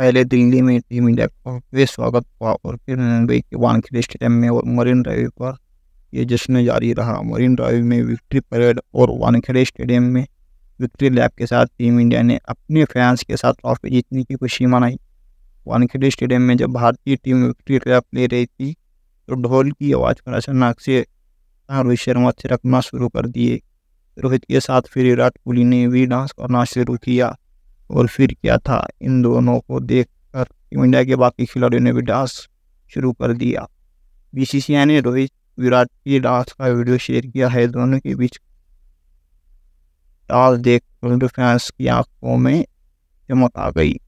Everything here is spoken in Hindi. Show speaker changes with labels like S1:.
S1: पहले दिल्ली में टीम इंडिया का भव्य स्वागत हुआ और फिर मुंबई के वानखेड़े स्टेडियम में और मरीन ड्राइव पर यह जश्न जारी रहा मरीन ड्राइव में विक्ट्री परेड और वानखेड़े स्टेडियम में विक्ट्री लैब के साथ टीम इंडिया ने अपने फैंस के साथ ट्रॉफी जीतने की खुशी मनाई वानखेड़े स्टेडियम में जब भारतीय टीम विक्ट्री लैब ले रही थी तो ढोल की आवाज़ पर अचानक से रोहित शर्मा थिरकना शुरू कर दिए रोहित के साथ फिर विराट कोहली ने भी डांस करना शुरू किया और फिर क्या था इन दोनों को कर टीम इंडिया के बाकी खिलाड़ियों ने भी डांस शुरू कर दिया बी ने रोहित विराट की डांस का वीडियो शेयर किया है दोनों के बीच डांस देख फैंस की आंखों में चमक आ गई